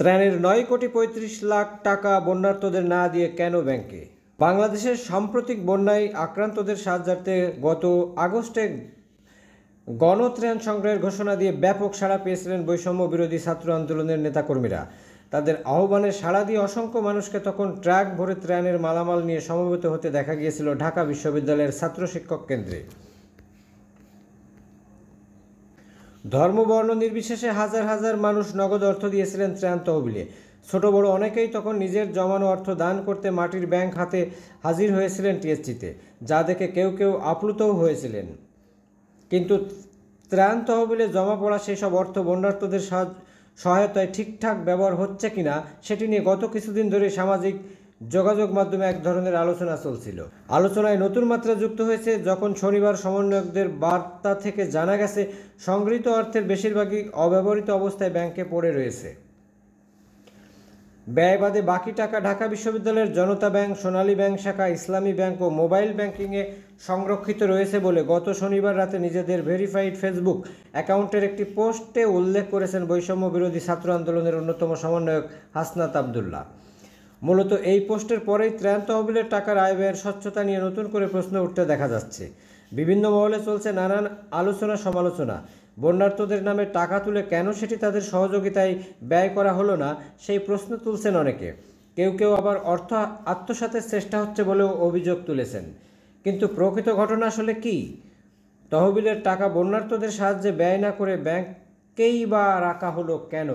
ত্রাণের নয় কোটি পঁয়ত্রিশ লাখ টাকা বন্যার্থদের না দিয়ে কেন ব্যাংকে বাংলাদেশের সাম্প্রতিক বন্যায় আক্রান্তদের সাহায্যার্থে গত আগস্টে গণত্রাণ সংগ্রহের ঘোষণা দিয়ে ব্যাপক সাড়া পেয়েছিলেন বৈষম্য বিরোধী ছাত্র আন্দোলনের নেতাকর্মীরা তাদের আহ্বানে সাড়া দিয়ে অসংখ্য মানুষকে তখন ট্রাক ভরে ত্রাণের মালামাল নিয়ে সমবেত হতে দেখা গিয়েছিল ঢাকা বিশ্ববিদ্যালয়ের ছাত্র শিক্ষক কেন্দ্রে ধর্মবর্ণ নির্বিশেষে হাজার হাজার মানুষ নগদ অর্থ দিয়েছিলেন ত্রাণ তহবিলে ছোট বড় অনেকেই তখন নিজের জমানো অর্থ দান করতে মাটির ব্যাংক হাতে হাজির হয়েছিলেন টিএসসিতে যা দেখে কেউ কেউ আপ্লুতও হয়েছিলেন কিন্তু ত্রাণ তহবিলে জমা পড়া সেসব অর্থ বন্যার্থদের সহায়তায় ঠিকঠাক ব্যবহার হচ্ছে কিনা সেটি নিয়ে গত কিছুদিন ধরে সামাজিক যোগাযোগ মাধ্যমে এক ধরনের আলোচনা চলছিল আলোচনায় নতুন মাত্রা যুক্ত হয়েছে যখন শনিবার সমন্বয়কদের বার্তা থেকে জানা গেছে সংগৃহীত অর্থের বেশিরভাগই অব্যবহৃত অবস্থায় ব্যাংকে পড়ে রয়েছে ব্যয়বাদে বাকি টাকা ঢাকা বিশ্ববিদ্যালয়ের জনতা ব্যাংক সোনালী ব্যাংক শাখা ইসলামী ব্যাংক ও মোবাইল ব্যাংকিংয়ে সংরক্ষিত রয়েছে বলে গত শনিবার রাতে নিজেদের ভেরিফাইড ফেসবুক অ্যাকাউন্টের একটি পোস্টে উল্লেখ করেছেন বৈষম্য বিরোধী ছাত্র আন্দোলনের অন্যতম সমন্বয়ক হাসনাত আবদুল্লাহ মূলত এই পোস্টের পরেই ত্রাণ তহবিলের টাকার আয় ব্যয়ের স্বচ্ছতা নিয়ে নতুন করে প্রশ্ন উঠতে দেখা যাচ্ছে বিভিন্ন মহলে চলছে নানান আলোচনা সমালোচনা বন্যার্থদের নামে টাকা তুলে কেন সেটি তাদের সহযোগিতায় ব্যয় করা হলো না সেই প্রশ্ন তুলছেন অনেকে কেউ কেউ আবার অর্থ আত্মসাতের চেষ্টা হচ্ছে বলেও অভিযোগ তুলেছেন কিন্তু প্রকৃত ঘটনা আসলে কি তহবিলের টাকা বন্যার্থদের সাহায্যে ব্যয় না করে ব্যাংকেই বা রাখা হলো কেন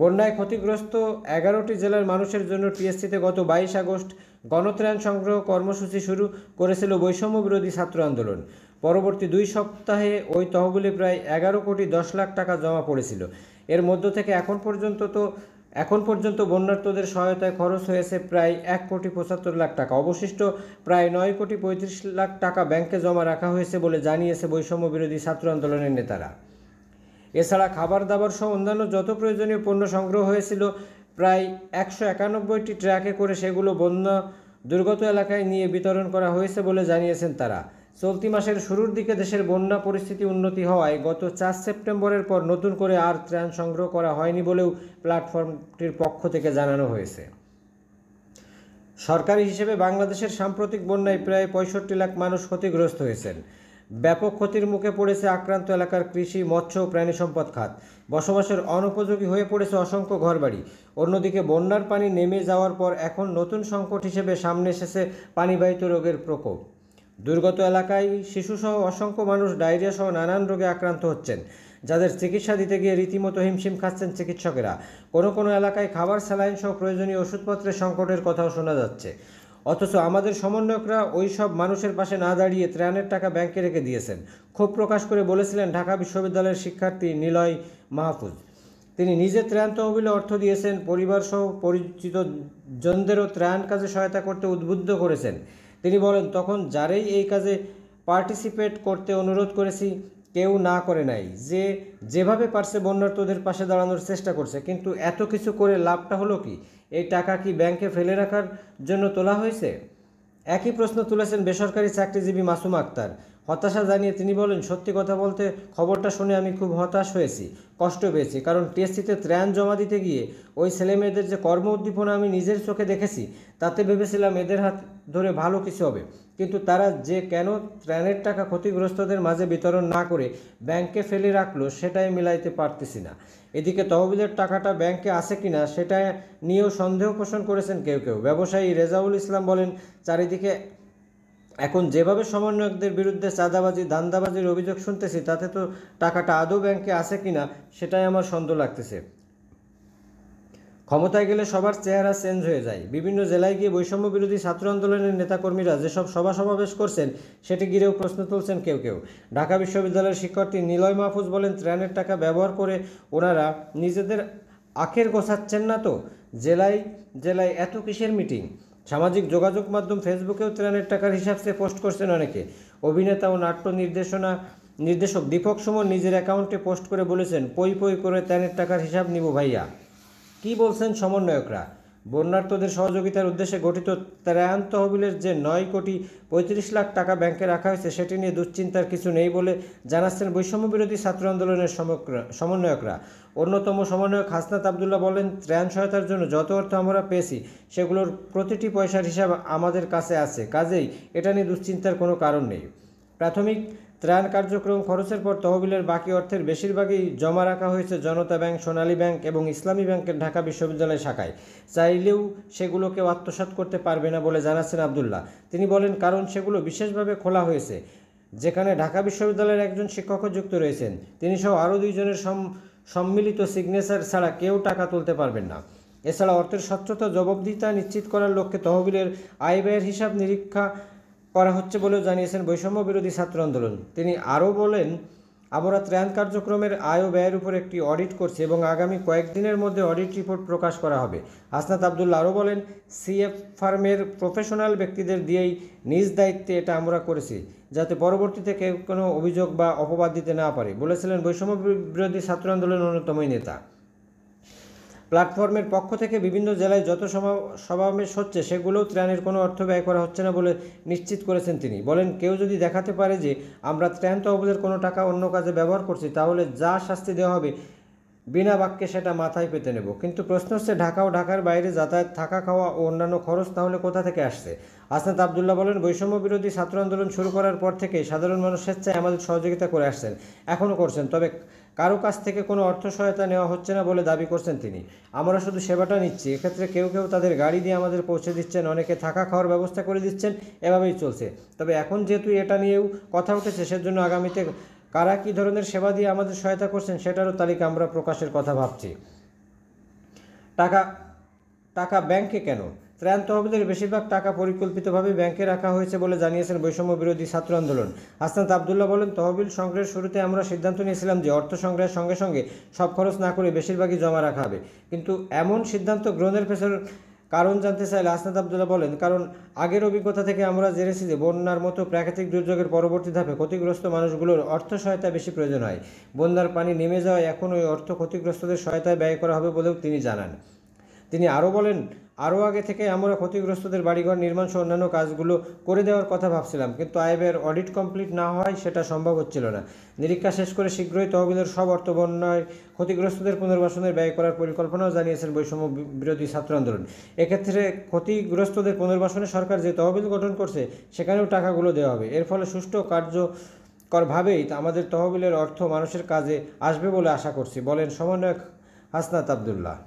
বন্যায় ক্ষতিগ্রস্ত এগারোটি জেলার মানুষের জন্য টিএসসিতে গত বাইশ আগস্ট গণত্রাণ সংগ্রহ কর্মসূচি শুরু করেছিল বৈষম্য বিরোধী ছাত্র আন্দোলন পরবর্তী দুই সপ্তাহে ওই তহবিলে প্রায় এগারো কোটি দশ লাখ টাকা জমা পড়েছিল এর মধ্য থেকে এখন পর্যন্ত তো এখন পর্যন্ত বন্যার্থদের সহায়তায় খরচ হয়েছে প্রায় এক কোটি পঁচাত্তর লাখ টাকা অবশিষ্ট প্রায় নয় কোটি পঁয়ত্রিশ লাখ টাকা ব্যাংকে জমা রাখা হয়েছে বলে জানিয়েছে বৈষম্য বিরোধী ছাত্র আন্দোলনের নেতারা এছাড়া খাবার দাবার সহ অন্যান্য যত প্রয়োজনীয় পণ্য সংগ্রহ হয়েছিল প্রায় একশো একানব্বইটি ট্রাকে করে সেগুলো বন্যা দুর্গত এলাকায় নিয়ে বিতরণ করা হয়েছে বলে জানিয়েছেন তারা চলতি মাসের শুরুর দিকে দেশের বন্যা পরিস্থিতি উন্নতি হওয়ায় গত চার সেপ্টেম্বরের পর নতুন করে আর ত্রাণ সংগ্রহ করা হয়নি বলেও প্ল্যাটফর্মটির পক্ষ থেকে জানানো হয়েছে সরকারি হিসেবে বাংলাদেশের সাম্প্রতিক বন্যায় প্রায় পঁয়ষট্টি লাখ মানুষ ক্ষতিগ্রস্ত হয়েছেন ব্যাপক ক্ষতির মুখে পড়েছে আক্রান্ত এলাকার কৃষি মৎস্য ও প্রাণী সম্পদ খাত বসবাসের অনুপযোগী হয়ে পড়েছে অসংখ্য ঘরবাড়ি অন্যদিকে বন্যার পানি নেমে যাওয়ার পর এখন নতুন সংকট হিসেবে সামনে এসেছে পানিবাহিত রোগের প্রকোপ দুর্গত এলাকায় শিশুসহ অসংখ্য মানুষ ডায়রিয়াসহ নানান রোগে আক্রান্ত হচ্ছেন যাদের চিকিৎসা দিতে গিয়ে রীতিমতো হিমশিম খাচ্ছেন চিকিৎসকেরা কোনো কোনো এলাকায় খাবার স্যালাইন সহ প্রয়োজনীয় ওষুধপত্রের সংকটের কথাও শোনা যাচ্ছে অথচ আমাদের সমন্বয়করা ওই সব মানুষের পাশে না দাঁড়িয়ে ত্রাণের টাকা ব্যাংকে রেখে দিয়েছেন ক্ষোভ প্রকাশ করে বলেছিলেন ঢাকা বিশ্ববিদ্যালয়ের শিক্ষার্থী নিলয় মাহফুজ তিনি নিজে ত্রাণ তহবিলে অর্থ দিয়েছেন পরিবারসহ পরিচিত জনদেরও ত্রাণ কাজে সহায়তা করতে উদ্বুদ্ধ করেছেন তিনি বলেন তখন যারাই এই কাজে পার্টিসিপেট করতে অনুরোধ করেছি কেউ না করে নাই যে যেভাবে পারছে বন্যার্থদের পাশে দাঁড়ানোর চেষ্টা করছে কিন্তু এত কিছু করে লাভটা হলো কি এই টাকা কি ব্যাংকে ফেলে রাখার জন্য তোলা হয়েছে একই প্রশ্ন তুলেছেন বেসরকারি চাকরিজীবী মাসুম আক্তার হতাশা জানিয়ে তিনি বলেন সত্যি কথা বলতে খবরটা শুনে আমি খুব হতাশ হয়েছি কষ্ট পেয়েছি কারণ টিএসসিতে ত্রাণ জমা দিতে গিয়ে ওই ছেলেমেয়েদের যে কর্ম উদ্দীপনা আমি নিজের চোখে দেখেছি তাতে ভেবেছিলাম এদের হাত ধরে ভালো কিছু হবে কিন্তু তারা যে কেন ত্রাণের টাকা ক্ষতিগ্রস্তদের মাঝে বিতরণ না করে ব্যাংকে ফেলে রাখলো সেটাই মিলাইতে পারতেছি না এদিকে তহবিলের টাকাটা ব্যাংকে আছে কিনা সেটা নিয়েও সন্দেহ পোষণ করেছেন কেউ কেউ ব্যবসায়ী রেজাউল ইসলাম বলেন চারিদিকে এখন যেভাবে সমন্বয়কদের বিরুদ্ধে চাঁদাবাজি দান্দাবাজির অভিযোগ শুনতেছি তাতে তো টাকাটা আদৌ ব্যাংকে আছে কিনা সেটাই আমার সন্দেহ লাগতেছে ক্ষমতায় গেলে সবার চেহারা চেঞ্জ হয়ে যায় বিভিন্ন জেলায় গিয়ে বৈষম্য বিরোধী ছাত্র আন্দোলনের নেতাকর্মীরা যেসব সভা সমাবেশ করছেন সেটি ঘিরেও প্রশ্ন তুলছেন কেউ কেউ ঢাকা বিশ্ববিদ্যালয়ের শিক্ষার্থী নিলয় মাহফুজ বলেন ত্রাণের টাকা ব্যবহার করে ওনারা নিজেদের আখের গোছাচ্ছেন না তো জেলায় জেলায় এত কিসের মিটিং সামাজিক যোগাযোগ মাধ্যম ফেসবুকেও ত্রাণের টাকার হিসাব সে পোস্ট করছেন অনেকে অভিনেতা ও নাট্য নির্দেশনা নির্দেশক দীপক সুমন নিজের অ্যাকাউন্টে পোস্ট করে বলেছেন পই পই করে ত্রাণের টাকার হিসাব নিব ভাইয়া কি বলছেন সমন্বয়করা বন্যার্থদের সহযোগিতার উদ্দেশ্যে গঠিত ত্রাণ তহবিলের যে নয় কোটি পঁয়ত্রিশ লাখ টাকা ব্যাংকে রাখা হয়েছে সেটি নিয়ে দুশ্চিন্তার কিছু নেই বলে জানাচ্ছেন বৈষম্য বিরোধী ছাত্র আন্দোলনের সমন্বয়করা অন্যতম সমন্বয়ক হাসনাত আবদুল্লাহ বলেন ত্রাণ সহায়তার জন্য যত অর্থ আমরা পেয়েছি সেগুলোর প্রতিটি পয়সার হিসাব আমাদের কাছে আছে কাজেই এটা নিয়ে দুশ্চিন্তার কোনো কারণ নেই প্রাথমিক ত্রাণ কার্যক্রম খরচের পর তহবিলের বাকি অর্থের বেশিরভাগই জমা রাখা হয়েছে জনতা ব্যাংক সোনালী ব্যাংক এবং ইসলামী ব্যাংকের ঢাকা বিশ্ববিদ্যালয় শাখায় চাইলেও সেগুলোকে আত্মসাত করতে পারবে না বলে জানাচ্ছেন আবদুল্লাহ তিনি বলেন কারণ সেগুলো বিশেষভাবে খোলা হয়েছে যেখানে ঢাকা বিশ্ববিদ্যালয়ের একজন শিক্ষকও যুক্ত রয়েছেন তিনি সহ আরও দুইজনের সম সম্মিলিত সিগনেচার ছাড়া কেউ টাকা তুলতে পারবেন না এছাড়া অর্থের স্বচ্ছতা জবাবদিহিতা নিশ্চিত করার লক্ষ্যে তহবিলের আয় ব্যয়ের হিসাব নিরীক্ষা করা হচ্ছে বলেও জানিয়েছেন বৈষম্য বিরোধী ছাত্র আন্দোলন তিনি আরও বলেন আবরা ত্রাণ কার্যক্রমের আয় ও ব্যয়ের উপর একটি অডিট করছে এবং আগামী কয়েকদিনের মধ্যে অডিট রিপোর্ট প্রকাশ করা হবে আসনাত আবদুল্লা আরও বলেন সিএফ ফার্মের প্রফেশনাল ব্যক্তিদের দিয়েই নিজ দায়িত্বে এটা আমরা করেছি যাতে পরবর্তীতে কেউ কোনো অভিযোগ বা অপবাদ দিতে না পারে বলেছিলেন বৈষম্য বিরোধী ছাত্র আন্দোলনের অন্যতম নেতা প্ল্যাটফর্মের পক্ষ থেকে বিভিন্ন জেলায় যত সমাবেশ হচ্ছে সেগুলোও ত্রাণের কোনো অর্থ ব্যয় করা হচ্ছে না বলে নিশ্চিত করেছেন তিনি বলেন কেউ যদি দেখাতে পারে যে আমরা ত্রাণ তহবিলের কোনো টাকা অন্য কাজে ব্যবহার করছি তাহলে যা শাস্তি দেওয়া হবে বিনা বাক্যে সেটা মাথায় পেতে নেব কিন্তু প্রশ্ন হচ্ছে ঢাকা ও ঢাকার বাইরে যাতায়াত থাকা খাওয়া ও অন্যান্য খরচ তাহলে কোথা থেকে আসছে আসনাত আবদুল্লাহ বলেন বৈষম্য বিরোধী ছাত্র আন্দোলন শুরু করার পর থেকে সাধারণ মানুষ স্বেচ্ছায় আমাদের সহযোগিতা করে আসছেন এখনও করছেন তবে কারো কাছ থেকে কোনো অর্থ সহায়তা নেওয়া হচ্ছে না বলে দাবি করছেন তিনি আমরা শুধু সেবাটা নিচ্ছি এক্ষেত্রে কেউ কেউ তাদের গাড়ি দিয়ে আমাদের পৌঁছে দিচ্ছেন অনেকে থাকা খাওয়ার ব্যবস্থা করে দিচ্ছেন এভাবেই চলছে তবে এখন যেহেতু এটা নিয়েও কথা উঠেছে সেজন্য আগামীতে কারা কী ধরনের সেবা দিয়ে আমাদের সহায়তা করছেন সেটারও তালিকা আমরা প্রকাশের কথা ভাবছি টাকা টাকা ব্যাংকে কেন ত্রাণ তহবিলের বেশিরভাগ টাকা পরিকল্পিতভাবে ব্যাংকে রাখা হয়েছে বলে জানিয়েছেন বৈষম্য বিরোধী ছাত্র আন্দোলন আসনাত আবদুল্লাহ বলেন তহবিল সংগ্রহের শুরুতে আমরা সিদ্ধান্ত নিয়েছিলাম যে অর্থ সংগ্রহের সঙ্গে সঙ্গে সব খরচ না করে বেশিরভাগই জমা রাখা হবে কিন্তু এমন সিদ্ধান্ত গ্রহণের পেছন কারণ জানতে চাইলে আসনাদ আবদুল্লাহ বলেন কারণ আগের অভিজ্ঞতা থেকে আমরা জেনেছি যে বন্যার মতো প্রাকৃতিক দুর্যোগের পরবর্তী ধাপে ক্ষতিগ্রস্ত মানুষগুলোর অর্থ সহায়তা বেশি প্রয়োজন হয় বন্যার পানি নেমে যাওয়ায় এখন ওই অর্থ ক্ষতিগ্রস্তদের সহায়তায় ব্যয় করা হবে বলেও তিনি জানান তিনি আরও বলেন আরও আগে থেকে আমরা ক্ষতিগ্রস্তদের বাড়িঘর নির্মাণ সহ অন্যান্য কাজগুলো করে দেওয়ার কথা ভাবছিলাম কিন্তু আইবের অডিট কমপ্লিট না হওয়ায় সেটা সম্ভব হচ্ছিল না নিরীক্ষা শেষ করে শীঘ্রই তহবিলের সব অর্থ বন্যায় ক্ষতিগ্রস্তদের পুনর্বাসনের ব্যয় করার পরিকল্পনাও জানিয়েছেন বৈষম্য বিরোধী ছাত্র আন্দোলন এক্ষেত্রে ক্ষতিগ্রস্তদের পুনর্বাসনে সরকার যে তহবিল গঠন করছে সেখানেও টাকাগুলো দেওয়া হবে এর ফলে সুষ্ঠু কার্য করভাবেই আমাদের তহবিলের অর্থ মানুষের কাজে আসবে বলে আশা করছি বলেন সমন্বয়ক হাসনাত আবদুল্লাহ